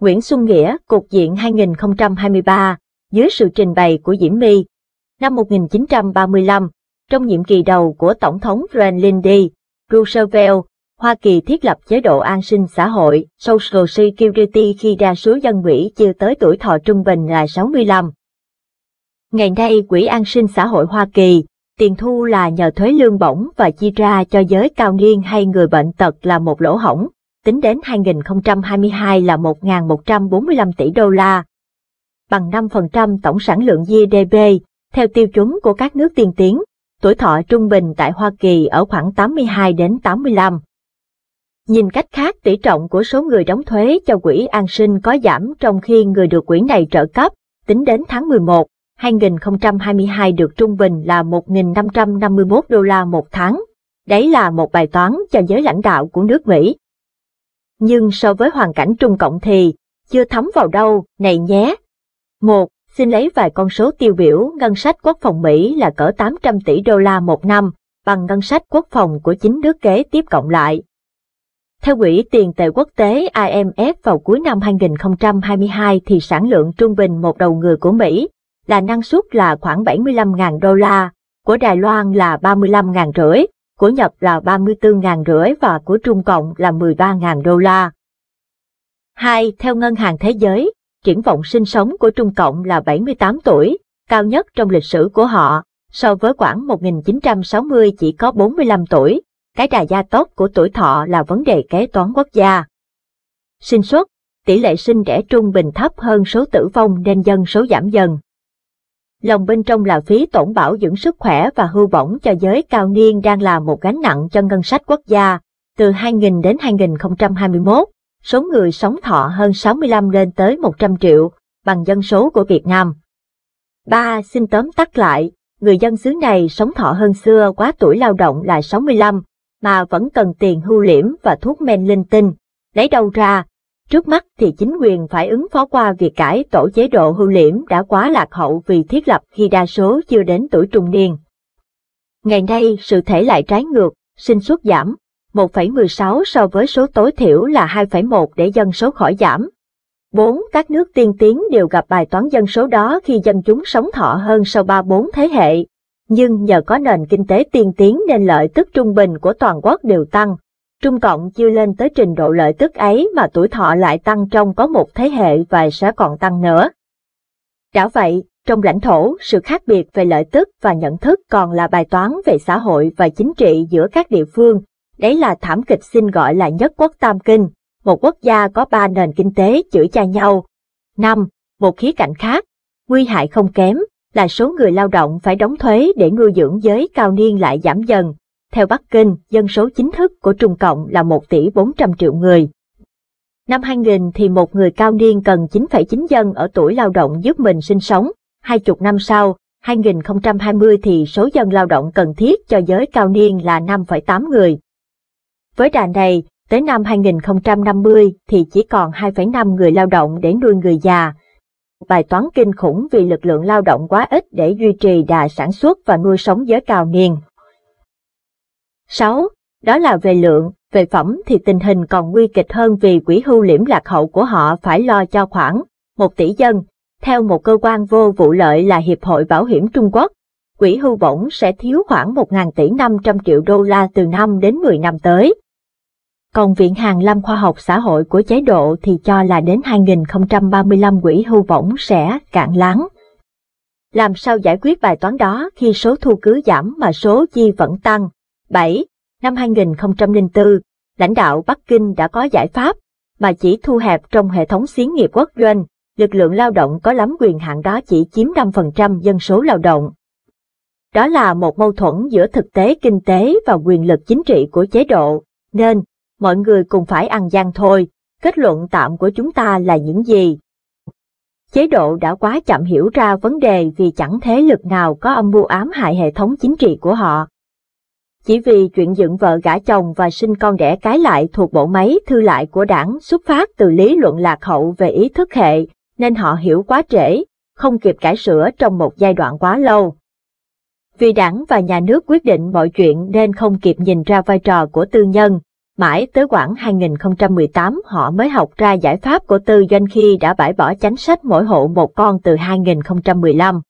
Nguyễn Xuân Nghĩa, Cục diện 2023, dưới sự trình bày của Diễm My. Năm 1935, trong nhiệm kỳ đầu của Tổng thống Franklin D. Roosevelt, Hoa Kỳ thiết lập chế độ an sinh xã hội Social Security khi đa số dân Mỹ chưa tới tuổi thọ trung bình là 65. Ngày nay, Quỹ An sinh xã hội Hoa Kỳ, tiền thu là nhờ thuế lương bổng và chi ra cho giới cao niên hay người bệnh tật là một lỗ hổng tính đến 2022 là 1.145 tỷ đô la, bằng 5% tổng sản lượng GDP, theo tiêu chuẩn của các nước tiên tiến, tuổi thọ trung bình tại Hoa Kỳ ở khoảng 82 đến 85. Nhìn cách khác, tỷ trọng của số người đóng thuế cho quỹ an sinh có giảm trong khi người được quỹ này trợ cấp, tính đến tháng 11, 2022 được trung bình là 1.551 đô la một tháng. Đấy là một bài toán cho giới lãnh đạo của nước Mỹ nhưng so với hoàn cảnh Trung Cộng thì chưa thấm vào đâu, này nhé. Một, Xin lấy vài con số tiêu biểu ngân sách quốc phòng Mỹ là cỡ 800 tỷ đô la một năm, bằng ngân sách quốc phòng của chính nước kế tiếp cộng lại. Theo Quỹ tiền tệ quốc tế IMF vào cuối năm 2022 thì sản lượng trung bình một đầu người của Mỹ là năng suất là khoảng 75.000 đô la, của Đài Loan là 35.000 rưỡi, của Nhật là 34.000 rưỡi và của Trung Cộng là 13.000 đô la. 2. Theo Ngân hàng Thế giới, triển vọng sinh sống của Trung Cộng là 78 tuổi, cao nhất trong lịch sử của họ, so với khoảng 1960 chỉ có 45 tuổi. Cái đà gia tốc của tuổi thọ là vấn đề kế toán quốc gia. Sinh xuất, tỷ lệ sinh trẻ trung bình thấp hơn số tử vong nên dân số giảm dần lòng bên trong là phí tổn bảo dưỡng sức khỏe và hư bổng cho giới cao niên đang là một gánh nặng cho ngân sách quốc gia. Từ 2000 đến 2021, số người sống thọ hơn 65 lên tới 100 triệu, bằng dân số của Việt Nam. ba Xin tóm tắt lại, người dân xứ này sống thọ hơn xưa quá tuổi lao động là 65, mà vẫn cần tiền hưu liễm và thuốc men linh tinh. Lấy đâu ra, Trước mắt thì chính quyền phải ứng phó qua việc cải tổ chế độ hưu liễm đã quá lạc hậu vì thiết lập khi đa số chưa đến tuổi trung niên. Ngày nay, sự thể lại trái ngược, sinh suất giảm, 1,16 so với số tối thiểu là 2,1 để dân số khỏi giảm. 4. Các nước tiên tiến đều gặp bài toán dân số đó khi dân chúng sống thọ hơn sau 3-4 thế hệ. Nhưng nhờ có nền kinh tế tiên tiến nên lợi tức trung bình của toàn quốc đều tăng, Trung Cộng chưa lên tới trình độ lợi tức ấy mà tuổi thọ lại tăng trong có một thế hệ và sẽ còn tăng nữa. Đã vậy, trong lãnh thổ, sự khác biệt về lợi tức và nhận thức còn là bài toán về xã hội và chính trị giữa các địa phương. Đấy là thảm kịch xin gọi là nhất quốc tam kinh, một quốc gia có ba nền kinh tế chửi cha nhau. năm Một khía cạnh khác, nguy hại không kém, là số người lao động phải đóng thuế để nuôi dưỡng giới cao niên lại giảm dần, theo Bắc Kinh, dân số chính thức của Trung Cộng là 1 tỷ 400 triệu người. Năm 2000 thì một người cao niên cần 9,9 dân ở tuổi lao động giúp mình sinh sống. 20 năm sau, 2020 thì số dân lao động cần thiết cho giới cao niên là 5,8 người. Với đà này, tới năm 2050 thì chỉ còn 2,5 người lao động để nuôi người già. Bài toán kinh khủng vì lực lượng lao động quá ít để duy trì đà sản xuất và nuôi sống giới cao niên. 6. Đó là về lượng, về phẩm thì tình hình còn nguy kịch hơn vì quỹ hưu liễm lạc hậu của họ phải lo cho khoảng 1 tỷ dân. Theo một cơ quan vô vụ lợi là Hiệp hội Bảo hiểm Trung Quốc, quỹ hưu bổng sẽ thiếu khoảng 1.000 tỷ 500 triệu đô la từ năm đến 10 năm tới. Còn Viện Hàn Lâm Khoa học Xã hội của chế độ thì cho là đến 2035 quỹ hưu bổng sẽ cạn láng. Làm sao giải quyết bài toán đó khi số thu cứ giảm mà số chi vẫn tăng? 7. Năm 2004, lãnh đạo Bắc Kinh đã có giải pháp mà chỉ thu hẹp trong hệ thống xí nghiệp quốc doanh, lực lượng lao động có lắm quyền hạn đó chỉ chiếm 5% dân số lao động. Đó là một mâu thuẫn giữa thực tế kinh tế và quyền lực chính trị của chế độ, nên mọi người cùng phải ăn gian thôi, kết luận tạm của chúng ta là những gì? Chế độ đã quá chậm hiểu ra vấn đề vì chẳng thế lực nào có âm mưu ám hại hệ thống chính trị của họ chỉ vì chuyện dựng vợ gả chồng và sinh con đẻ cái lại thuộc bộ máy thư lại của đảng xuất phát từ lý luận lạc hậu về ý thức hệ, nên họ hiểu quá trễ, không kịp cải sửa trong một giai đoạn quá lâu. Vì đảng và nhà nước quyết định mọi chuyện nên không kịp nhìn ra vai trò của tư nhân, mãi tới khoảng 2018 họ mới học ra giải pháp của tư doanh khi đã bãi bỏ chính sách mỗi hộ một con từ 2015.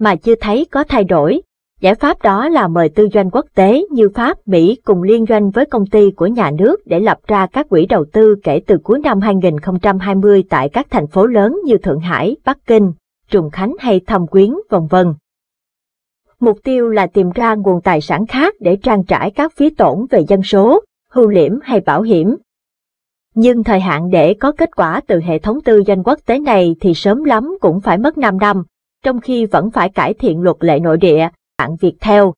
Mà chưa thấy có thay đổi, Giải pháp đó là mời tư doanh quốc tế như Pháp, Mỹ cùng liên doanh với công ty của nhà nước để lập ra các quỹ đầu tư kể từ cuối năm 2020 tại các thành phố lớn như Thượng Hải, Bắc Kinh, Trùng Khánh hay Thâm Quyến, vân vân. Mục tiêu là tìm ra nguồn tài sản khác để trang trải các phí tổn về dân số, hưu liễm hay bảo hiểm. Nhưng thời hạn để có kết quả từ hệ thống tư doanh quốc tế này thì sớm lắm cũng phải mất 5 năm, trong khi vẫn phải cải thiện luật lệ nội địa mạng theo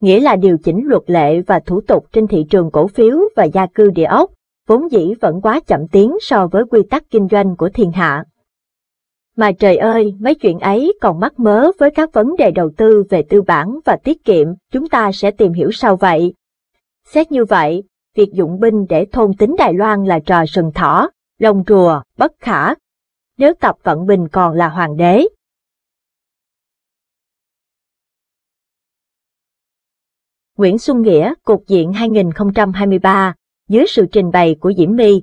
nghĩa là điều chỉnh luật lệ và thủ tục trên thị trường cổ phiếu và gia cư địa ốc, vốn dĩ vẫn quá chậm tiến so với quy tắc kinh doanh của thiên hạ. Mà trời ơi, mấy chuyện ấy còn mắc mớ với các vấn đề đầu tư về tư bản và tiết kiệm, chúng ta sẽ tìm hiểu sau vậy. Xét như vậy, việc dụng binh để thôn tính Đài Loan là trò sừng thỏ, lông rùa, bất khả. Nếu tập vận bình còn là hoàng đế, Nguyễn Xuân Nghĩa, Cục diện 2023, dưới sự trình bày của Diễm My.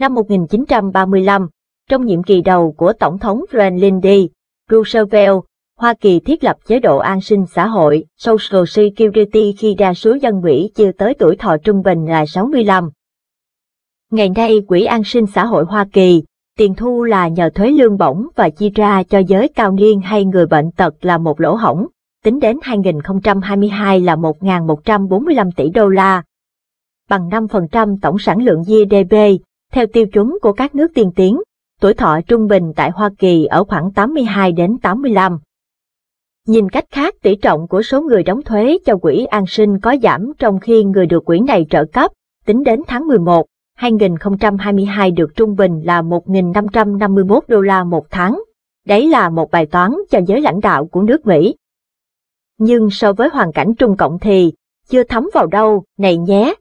Năm 1935, trong nhiệm kỳ đầu của Tổng thống Franklin D. Roosevelt, Hoa Kỳ thiết lập chế độ an sinh xã hội Social Security khi đa số dân Mỹ chưa tới tuổi thọ trung bình là 65. Ngày nay, Quỹ An sinh xã hội Hoa Kỳ, tiền thu là nhờ thuế lương bổng và chi ra cho giới cao niên hay người bệnh tật là một lỗ hổng, tính đến 2022 là 1.145 tỷ đô la, bằng 5% tổng sản lượng GDP, theo tiêu chuẩn của các nước tiên tiến, tuổi thọ trung bình tại Hoa Kỳ ở khoảng 82 đến 85. Nhìn cách khác, tỷ trọng của số người đóng thuế cho quỹ an sinh có giảm trong khi người được quỹ này trợ cấp, tính đến tháng 11, 2022 được trung bình là 1.551 đô la một tháng. Đấy là một bài toán cho giới lãnh đạo của nước Mỹ nhưng so với hoàn cảnh Trung Cộng thì chưa thấm vào đâu, này nhé.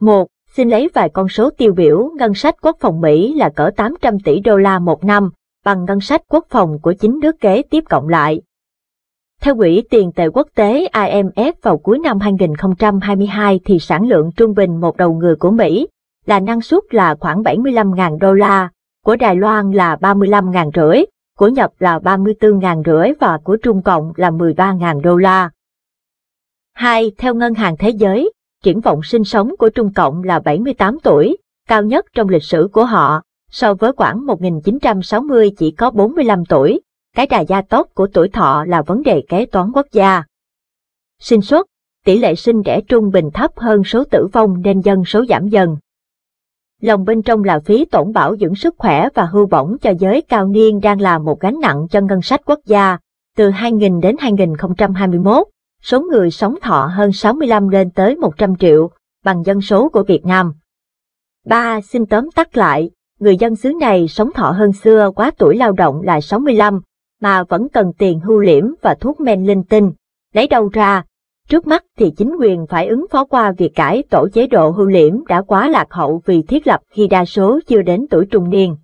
Một, Xin lấy vài con số tiêu biểu ngân sách quốc phòng Mỹ là cỡ 800 tỷ đô la một năm, bằng ngân sách quốc phòng của chính nước kế tiếp cộng lại. Theo Quỹ tiền tệ quốc tế IMF vào cuối năm 2022 thì sản lượng trung bình một đầu người của Mỹ là năng suất là khoảng 75.000 đô la, của Đài Loan là 35.000 rưỡi, của Nhật là 34.000 rưỡi và của Trung Cộng là 13.000 đô la. 2. Theo Ngân hàng Thế giới, triển vọng sinh sống của Trung Cộng là 78 tuổi, cao nhất trong lịch sử của họ, so với khoảng 1960 chỉ có 45 tuổi. Cái đà gia tốc của tuổi thọ là vấn đề kế toán quốc gia. Sinh suất, tỷ lệ sinh đẻ trung bình thấp hơn số tử vong nên dân số giảm dần lòng bên trong là phí tổn bảo dưỡng sức khỏe và hưu bổng cho giới cao niên đang là một gánh nặng cho ngân sách quốc gia. Từ 2000 đến 2021, số người sống thọ hơn 65 lên tới 100 triệu, bằng dân số của Việt Nam. ba Xin tóm tắt lại, người dân xứ này sống thọ hơn xưa quá tuổi lao động là 65, mà vẫn cần tiền hưu liễm và thuốc men linh tinh. Lấy đâu ra, Trước mắt thì chính quyền phải ứng phó qua việc cải tổ chế độ hưu liễm đã quá lạc hậu vì thiết lập khi đa số chưa đến tuổi trung niên.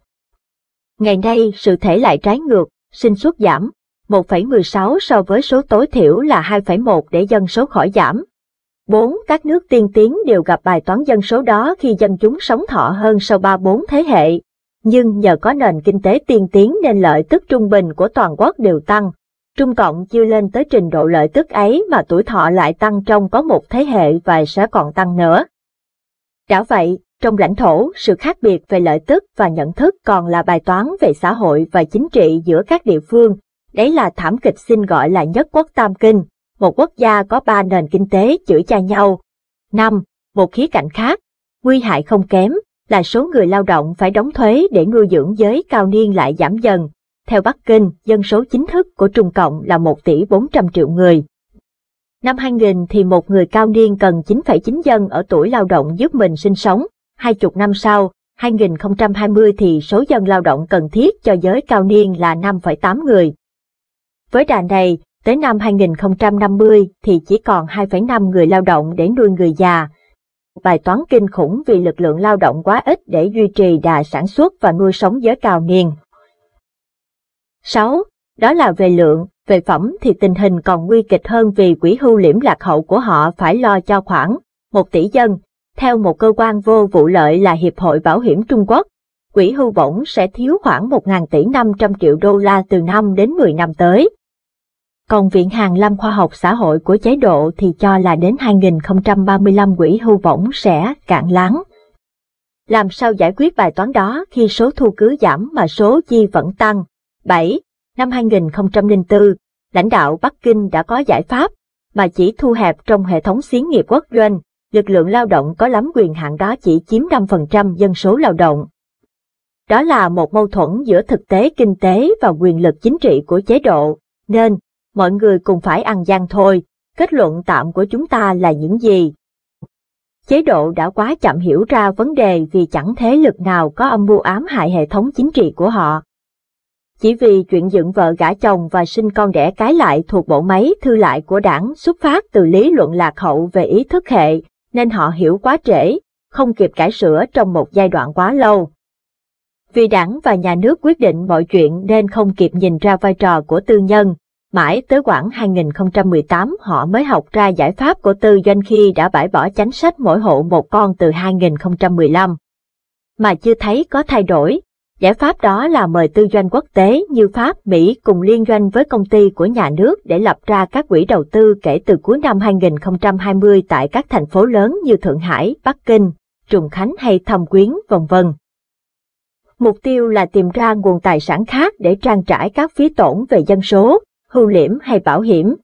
Ngày nay, sự thể lại trái ngược, sinh suất giảm, 1,16 so với số tối thiểu là 2,1 để dân số khỏi giảm. 4. Các nước tiên tiến đều gặp bài toán dân số đó khi dân chúng sống thọ hơn sau 3-4 thế hệ. Nhưng nhờ có nền kinh tế tiên tiến nên lợi tức trung bình của toàn quốc đều tăng, Trung Cộng chưa lên tới trình độ lợi tức ấy mà tuổi thọ lại tăng trong có một thế hệ và sẽ còn tăng nữa. Đã vậy, trong lãnh thổ, sự khác biệt về lợi tức và nhận thức còn là bài toán về xã hội và chính trị giữa các địa phương. Đấy là thảm kịch xin gọi là nhất quốc tam kinh, một quốc gia có ba nền kinh tế chửi cha nhau. năm Một khía cạnh khác, nguy hại không kém, là số người lao động phải đóng thuế để nuôi dưỡng giới cao niên lại giảm dần, theo Bắc Kinh, dân số chính thức của Trung Cộng là 1 tỷ 400 triệu người. Năm 2000 thì một người cao niên cần 9,9 dân ở tuổi lao động giúp mình sinh sống. Hai chục năm sau, 2020 thì số dân lao động cần thiết cho giới cao niên là 5,8 người. Với đà này, tới năm 2050 thì chỉ còn 2,5 người lao động để nuôi người già. Bài toán kinh khủng vì lực lượng lao động quá ít để duy trì đà sản xuất và nuôi sống giới cao niên. 6. Đó là về lượng, về phẩm thì tình hình còn nguy kịch hơn vì quỹ hưu liễm lạc hậu của họ phải lo cho khoảng 1 tỷ dân. Theo một cơ quan vô vụ lợi là Hiệp hội Bảo hiểm Trung Quốc, quỹ hưu bổng sẽ thiếu khoảng 1.000 tỷ 500 triệu đô la từ năm đến 10 năm tới. Còn Viện Hàn Lâm Khoa học Xã hội của chế độ thì cho là đến 2035 quỹ hưu bổng sẽ cạn láng. Làm sao giải quyết bài toán đó khi số thu cứ giảm mà số chi vẫn tăng? 7. Năm 2004, lãnh đạo Bắc Kinh đã có giải pháp mà chỉ thu hẹp trong hệ thống xí nghiệp quốc doanh, lực lượng lao động có lắm quyền hạn đó chỉ chiếm 5% dân số lao động. Đó là một mâu thuẫn giữa thực tế kinh tế và quyền lực chính trị của chế độ, nên mọi người cùng phải ăn gian thôi, kết luận tạm của chúng ta là những gì? Chế độ đã quá chậm hiểu ra vấn đề vì chẳng thế lực nào có âm mưu ám hại hệ thống chính trị của họ chỉ vì chuyện dựng vợ gả chồng và sinh con đẻ cái lại thuộc bộ máy thư lại của đảng xuất phát từ lý luận lạc hậu về ý thức hệ, nên họ hiểu quá trễ, không kịp cải sửa trong một giai đoạn quá lâu. Vì đảng và nhà nước quyết định mọi chuyện nên không kịp nhìn ra vai trò của tư nhân, mãi tới khoảng 2018 họ mới học ra giải pháp của tư doanh khi đã bãi bỏ chính sách mỗi hộ một con từ 2015. Mà chưa thấy có thay đổi, Giải pháp đó là mời tư doanh quốc tế như Pháp, Mỹ cùng liên doanh với công ty của nhà nước để lập ra các quỹ đầu tư kể từ cuối năm 2020 tại các thành phố lớn như Thượng Hải, Bắc Kinh, Trùng Khánh hay Thâm Quyến, vân vân. Mục tiêu là tìm ra nguồn tài sản khác để trang trải các phí tổn về dân số, hưu liễm hay bảo hiểm.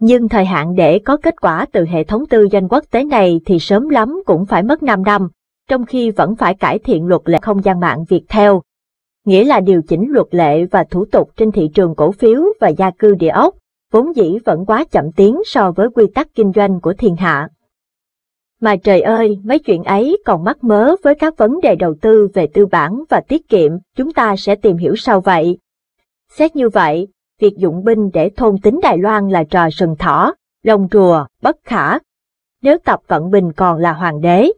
Nhưng thời hạn để có kết quả từ hệ thống tư doanh quốc tế này thì sớm lắm cũng phải mất 5 năm, trong khi vẫn phải cải thiện luật lệ không gian mạng Việt theo, nghĩa là điều chỉnh luật lệ và thủ tục trên thị trường cổ phiếu và gia cư địa ốc, vốn dĩ vẫn quá chậm tiến so với quy tắc kinh doanh của thiên hạ. Mà trời ơi, mấy chuyện ấy còn mắc mớ với các vấn đề đầu tư về tư bản và tiết kiệm, chúng ta sẽ tìm hiểu sau vậy. Xét như vậy, việc dụng binh để thôn tính Đài Loan là trò sừng thỏ, lông rùa, bất khả. Nếu tập vận bình còn là hoàng đế,